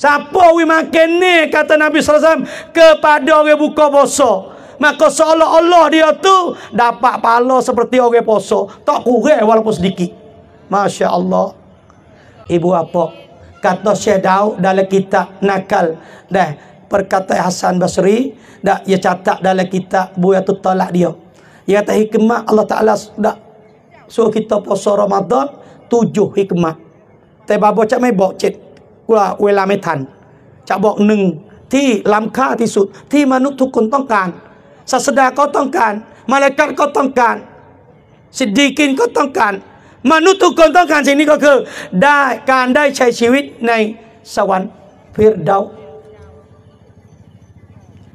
Siapa we makan ni kata Nabi sallallahu alaihi wasallam kepada orang buka puasa. Maka seolah-olah dia tu dapat pahala seperti orang puasa, tak kurang walaupun sedikit. Masya-Allah. Ibu apa? Kata Syekh Daud dalam kitab Nakal dah perkata Hasan Basri dah ia catat dalam kitab buat tu tolak dia. Ia kata hikmah Allah Taala dah suruh kita puasa Ramadan tujuh hikmah. Tapi babo cak mai bocet. กลัวเวลาไม่ทันจะบอกหนึ่งที่ล้ำค่าที่สุด ที่มนุษย์ทุกคนต้องการศาสดาก็ต้องการ มาลากัดก็ต้องการ สิทธิกินก็ต้องการ มนุษย์ทุกคนต้องการ สิ่งนี้ก็คือ ได้การได้ใช้ชีวิตในสวรรค์ฟิรดา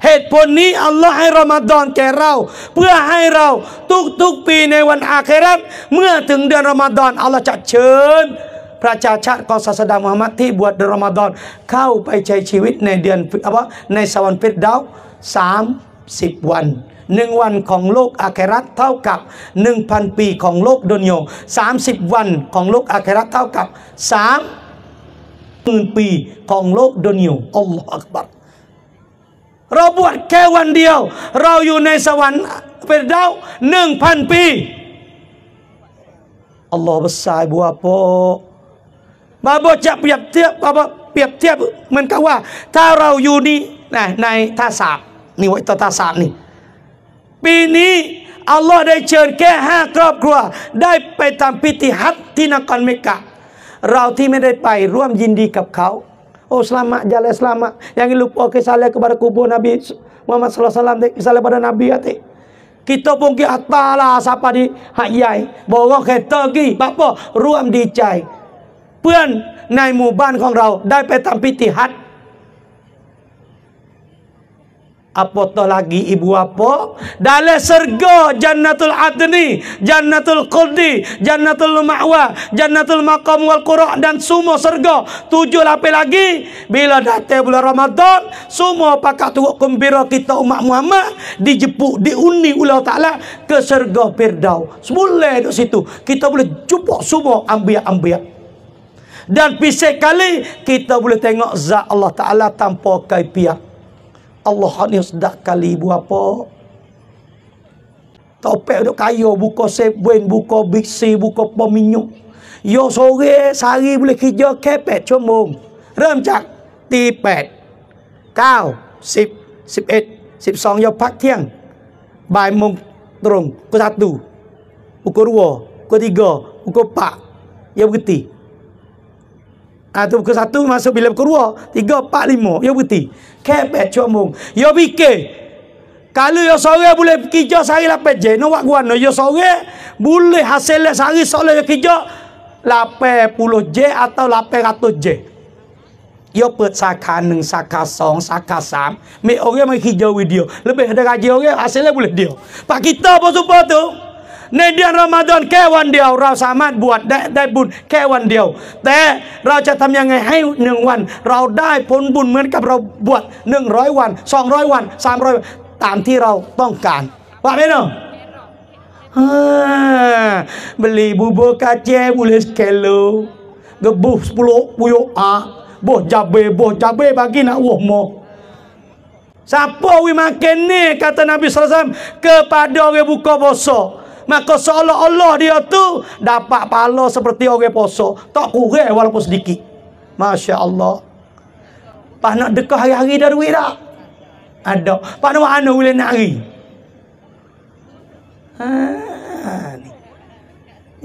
เหตุผลนี้ อัลลอฮ์ให้รอมฎอนแก่เรา เพื่อให้เราทุกๆ ปีในวันอาคราเมื่อถึงเดือนรอมฎอนอัลลอฮ์จะเชิญประชาชาติของศาสดามุฮัมมัดที่บวชอนรอมฎอนเข้าไปใช้ชีวิตในเดือนอะวะในสวรรค์ฟิรดาวสามสิบวันหนึ่งวันของโลกอาครัตเท่ากับ 1,000 ปีของโลกดุนโย30 วันของโลกอาครัตเท่ากับ3มื่นปีของโลกดุนโยอัลลอฮฺอักบัรเราบวชแค่วันเดียว เราอยู่ในสวรรค์เป็นดาวหนึ่งพันปี อัลลอฮฺบัสซายบัวโปบาบอจะเปรียบเทียบบาบอเปรียบเทียบเหมือนกับว่าถ้าเราอยู่นี่นะในท่าสาบนี่ไว้ต่อท่าสาบนี่ปีนี้อัลลอฮ์ได้เชิญแค่ห้าครอบครัวได้ไปทำพิธีฮัตที่นครเมกะเราที่ไม่ได้ไปร่วมยินดีกับเขาโอ้สลามะยาเลสลามะยังลูกโอเคซาเลกบารักุบูนบีมุฮัมมัดสุลตัลลัมเด็กซาเลบารนบีอะติ k ิ t ต pun kita lah s i า p า di hak yai borong k e r ก t a pergi apa ruam dicai พื่อนในหมู่บ้านของเราได้ไปทำพิธีฮัทอัปตอลากีอิบวาโปดาเลสรโกจันนตุลอัตนีจันนตุลคุลดีจันนตุลมาวะจันนตุลมาคอมวัลกุรอดันซุโมสรโกตุจุลาเปลากีบิลดาเตบุลรอมฎอนซุโมปะกะตุกุมบิโรกิตาอุมะมุฮัมมัดดิจปุดิอุนีอุลาตัลละเคสรโกเปิดดาวสมุลเลดุสิตุกิตาบุลจุปุซุโมอัมบียะอัมบียะ dan pisik kali kita boleh tengok zat Allah Ta'ala tanpa kaipiah Allah ni sedak kali buat apa topik duduk kayu buka sebuin buka biksi buka peminyuk Yo sore sehari boleh kerja kepet cumbung rem cak tipet kau sip sip et sip song yo pak tiang bai mung terung ke satu ke dua ke tiga ke empat yang berhenti Ah tu pukul satu masuk bila pukul 2, 3, 4, 5. Ya berhenti. Kebet eh, cuak mung. Ya fikir. Kalau ya sore boleh kerja sehari 8 je. Nak buat guana. Ya sore boleh hasilnya sehari sore ya kerja puluh je atau 800 je. Ya pet saka 1, saka 2, saka 3. Mereka orang yang kerja video. Lebih ada gaji orang hasilnya boleh dia. Pak kita apa sumpah tu? ในเดือนรอมฎอนแค่วันเดียว เราสามารถบวชได้ได้บุญแค่วันเดียว แต่เราจะทำยังไงให้หนึ่งวัน เราได้ผลบุญเหมือนกับเราบวชหนึ่งร้อยวันสองร้อยวันสามร้อยตามที่เราต้องการว่าไหมเนาะบลีบู u b กาเจบุ n g สเ l ล h s บบุ l o g e b u ุ s e p u บจับเบบ k ah b บบบ a b e boh jabe bagi n า k w a เ mo s i a น a we makan ni kata Nabi s ก w kepada o r maka seolah-olah dia tu dapat pahala seperti orang Poso. tak kurang walaupun sedikit masya-Allah pas nak dekah hari-hari dah duit dah ada pas nak mana boleh nak hari ha, ni,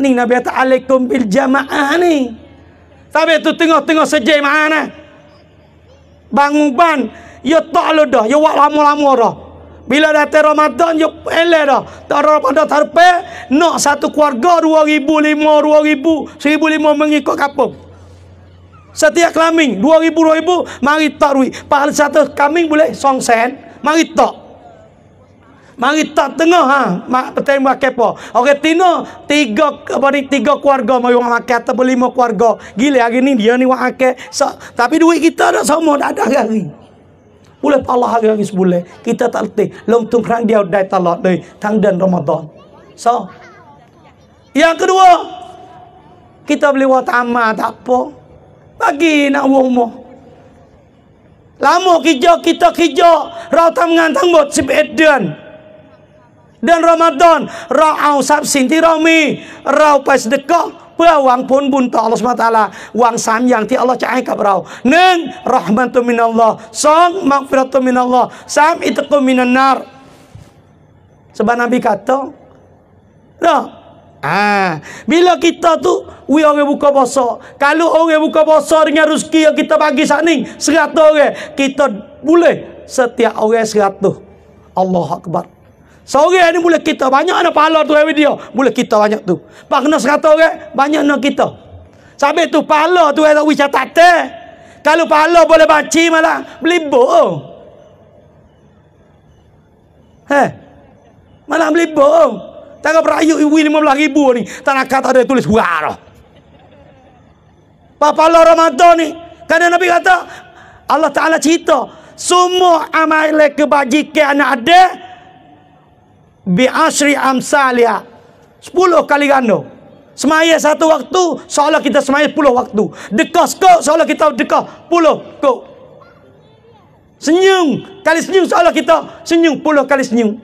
ni nabi ta alaikum bil jamaah ni Tapi tu tengah-tengah sejai mana bangun ban ya tak ledah lah ya wak lama-lama dah bila datang Ramadan, yuk pelih dah. Tak ada pada tarpe, nak satu keluarga, dua ribu lima, dua ribu, seribu lima mengikut kapung. Setiap kelaming, dua ribu, dua ribu, mari tak rui. Pahal satu kelaming boleh, song sen, mari tak. Mari tak tengah ha, mak petang buat kepo. Okey tino tiga apa ni tiga keluarga mau orang makan atau lima keluarga. Gila hari ni dia ni wak akeh. So, tapi duit kita dah semua dah ada hari. Hmm. Boleh Allah hari hari sebule. Kita tak letih. Lom tu kerang dia dah talak dari tang dan Ramadan. So. Yang kedua. Kita boleh wat amal tak apa. Bagi nak uang rumah. Lama kerja kita kerja. Rata mengantang buat sip edan. Dan Ramadan. Rau au sabsinti rami. Rau pas dekah. พื่อหวังผลบุญต่ออัลลอฮฺสุบฮานตะลาหวังสามอย่างที่อัลลอฮฺจะให้กับเราหนึ่งรหมันตุมินัลลอฮ์สองมักฟิรตุมินัลลอฮ์สามอิตกุมินันนาร์ sebab nabi kata no lah, Ah, bila kita tu we buka puasa, kalau orang buka puasa dengan yang kita bagi sat ni 100 kita boleh setiap orang 100. Allahu akbar. Seorang ni mula kita. Banyak nak pahala tu hari dia. Mula kita banyak tu. Pak kena serata orang. Okay? Banyak nak kita. Sambil tu pahala tu. ada wish eh. Kalau pahala boleh baci malah. Belibuk. Oh. Heh. Malah belibuk. Oh. Tak ada perayuk iwi lima belah ribu ni. Tak nak kata dia tulis. warah. Pak Pahala Ramadan ni. Kerana Nabi kata. Allah Ta'ala cerita. Semua amal kebajikan anak adik bi asri amsalia. Sepuluh kali ganda. Semaya satu waktu, seolah kita semaya puluh waktu. Dekah sekok, seolah kita dekah puluh kok. Senyum, kali senyum seolah kita senyum puluh kali senyum.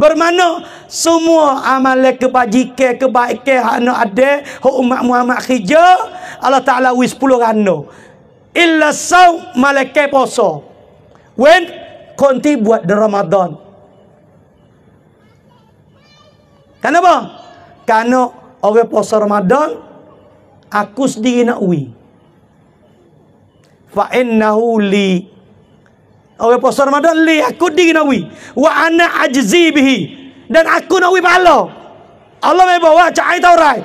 Bermana semua amalan kebajikan, kebaikan hak nak ada, hak umat Muhammad khija, Allah Ta'ala wis puluh ganda. Illa saw malaikai poso. When konti buat di Ramadan. Kenapa? Karena orang puasa Ramadan aku sendiri nak ui. Fa innahu li Orang puasa Ramadan li aku diri nak ui. Wa ana ajzi bihi. Dan aku nak ui pahala. Allah mebah wah cai taurai.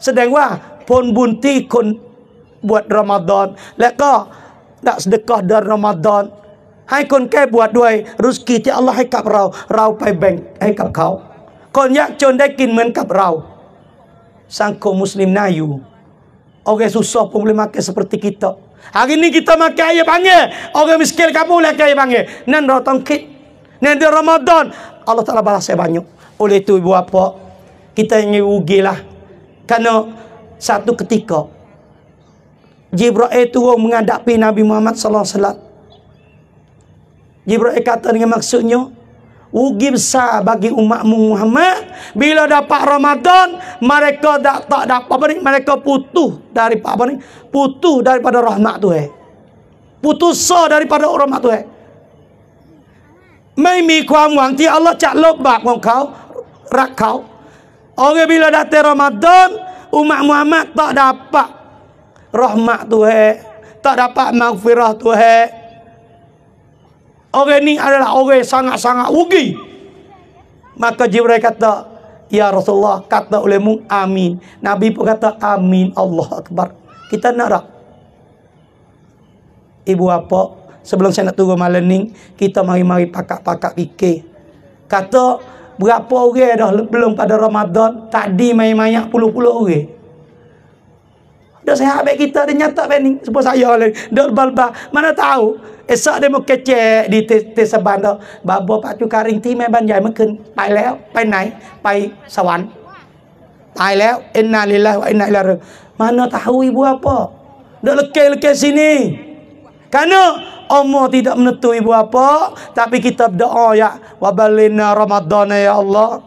Sedang wah pun bunti kun buat Ramadan. Lekka nak sedekah dar Ramadan. Hai kun ke buat duai rezeki ti Allah hai kap rau, rau pai bank, hai kap kau. คนยากจนได้กินเหมือนกับเราสังคมมุสลิมน่าอยู่โอเคสุสอบผมเลยมาเกะสปรติกิตโต้ hari ini kita makan ayam panggil orang miskin kamu boleh kaya nen rotong kit nen di Allah Ta'ala balas saya banyak oleh itu ibu apa kita ingin ugi lah kerana satu ketika Jibril itu menghadapi Nabi Muhammad SAW Jibril kata dengan maksudnya Ugim sa bagi umat Muhammad Bila dapat Ramadan Mereka tak, tak dapat apa ni Mereka putus dari apa ni Putuh daripada rahmat tu eh Putuh so daripada rahmat tu eh Maimi kuam wang Ti Allah cak lobak wang kau Rak kau Orang bila datang Ramadan Umat Muhammad tak dapat Rahmat tu eh Tak dapat maghfirah tu eh Orang ni adalah orang sangat-sangat rugi. Maka Jibril kata, Ya Rasulullah, kata olehmu, amin. Nabi pun kata, amin. Allah Akbar. Kita nak tak? Ibu apa? Sebelum saya nak turun malam ni, kita mari-mari pakak-pakak fikir. Kata, berapa orang dah belum pada Ramadan? Tadi main-main puluh-puluh orang. Dok sahabat kita dia nyatak pening sebab saya lah. Dok balba. Mana tahu esok dia mau kecek di tes seban dok. Babo pak tu karing ti meban jai mekin. Pai leo, pai nai, pai sawan. Pai leo, inna lillah wa inna ilaihi. Mana tahu ibu apa? Dok lekai lekai sini. Karena Allah tidak menentu ibu apa, tapi kita berdoa ya, wa balina Ramadan ya Allah.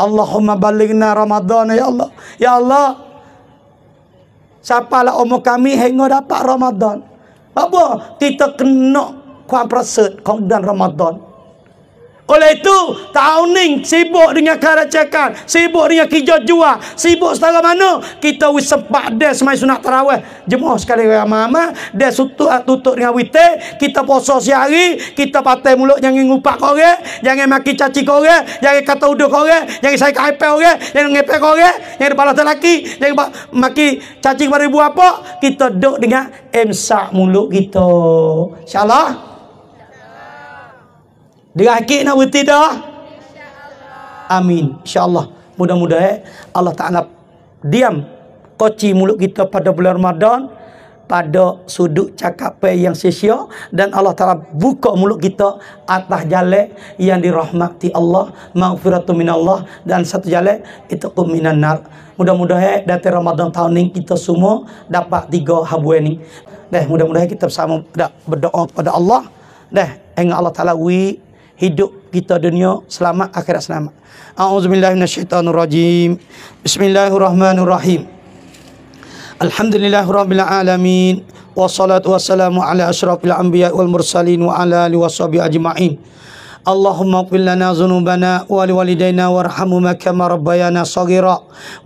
Allahumma balighna Ramadan ya Allah. Ya Allah, lah umur kami hingga dapat Ramadan. Apa? Kita kena kuat prasut kongdan Ramadan. Oleh itu, tahun ni sibuk dengan karacakan, sibuk dengan kijau jual, sibuk setara mana, kita wis dia semai sunat terawih. Jemuh sekali dengan mama, dia tutup, tutup dengan wite, kita poso sehari, kita patah mulut jangan ngupak korek, jangan maki caci korek, jangan kata uduh korek, jangan saya kaipe korek, jangan ngepe korek, yang kepala lelaki yang kepala maki cacing pada ibu apa kita dok dengan emsa mulut kita insyaallah dengan hakik nak berhenti dah amin insyaallah mudah-mudahan eh? Allah Ta'ala diam koci mulut kita pada bulan Ramadan pada sudut cakapan yang sesio dan Allah Taala buka mulut kita atas jale yang dirahmati Allah, maghfiratun minallah dan satu jale itu qum nar Mudah-mudahan datang Ramadan tahun ini kita semua dapat tiga habuan ini. Deh, mudah-mudahan kita bersama dak berdoa kepada Allah. Deh, engkau Allah Taala wi hidup kita dunia selamat akhirat selamat. A'udzubillahi minasyaitonirrajim. Bismillahirrahmanirrahim. Alhamdulillah Rabbil Alamin Wassalatu wassalamu ala ashrafil anbiya wal mursalin wa ala alihi ajma'in اللهم اغفر لنا ذنوبنا ولوالدينا وارحمهما كما ربيانا صغيرا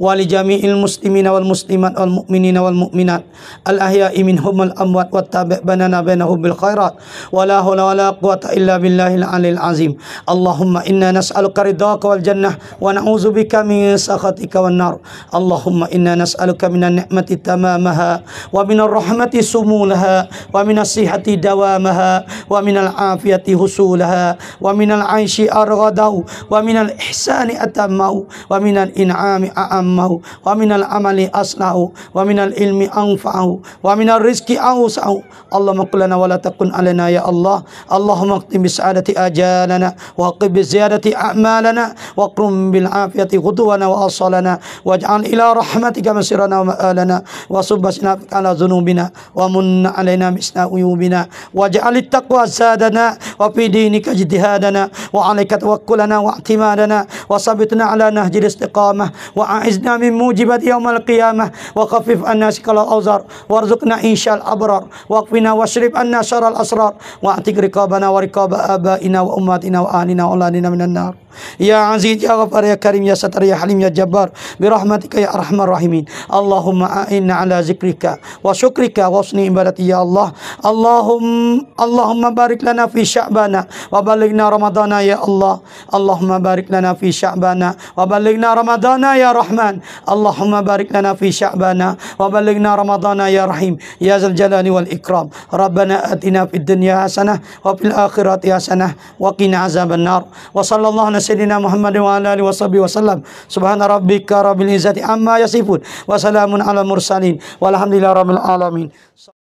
ولجميع المسلمين والمسلمات والمؤمنين والمؤمنات الأحياء منهم الأموات واتبع بيننا بينهم بالخيرات ولا حول ولا قوة إلا بالله العلي العظيم اللهم إنا نسألك رضاك والجنة ونعوذ بك من سخطك والنار اللهم إنا نسألك من النعمة تمامها ومن الرحمة سمولها ومن الصحة دوامها ومن العافية حصولها ومن wa minal aishi arghadau wa minal ihsani atammau wa minal in'ami a'ammau wa minal amali aslahu wa minal ilmi anfa'u wa minal rizki awsa'u Allahumma qulana wa la takun alana ya Allah Allahumma qtim bis'adati ajalana wa qib ziyadati a'malana wa qrum bil afiyati khutuwana wa asalana waj'al ila rahmatika masirana wa ma'alana wa subbasina ala zunubina wa munna alaina misna uyubina taqwa sadana wa fi dinika جهادنا وعليك توكلنا واعتمادنا وثبتنا على نهج الاستقامة وأعزنا من موجبات يوم القيامة وخفف عنا شكل الأوزار وارزقنا إنشاء الأبرار واقفنا واشرب عنا شر الأسرار واعتق رقابنا ورقاب آبائنا وأماتنا وأهلنا وأولادنا من النار يا عزيز يا غفار يا كريم يا ستر يا حليم يا جبار برحمتك يا أرحم الراحمين اللهم أعنا على ذكرك وشكرك وحسن عبادتك يا الله اللهم اللهم بارك لنا في شعبنا وبلغنا رمضان يا الله اللهم بارك لنا في شعبنا وبلغنا رمضان يا رحمن اللهم بارك لنا في شعبنا وبلغنا رمضان يا رحيم يا ذا الجلال والإكرام ربنا آتنا في الدنيا حسنة وفي الآخرة حسنة وقنا عذاب النار وصلى الله على سيدنا محمد وعلى آله وصحبه وسلم سبحان ربك رب العزة عما يصفون وسلام على المرسلين والحمد لله رب العالمين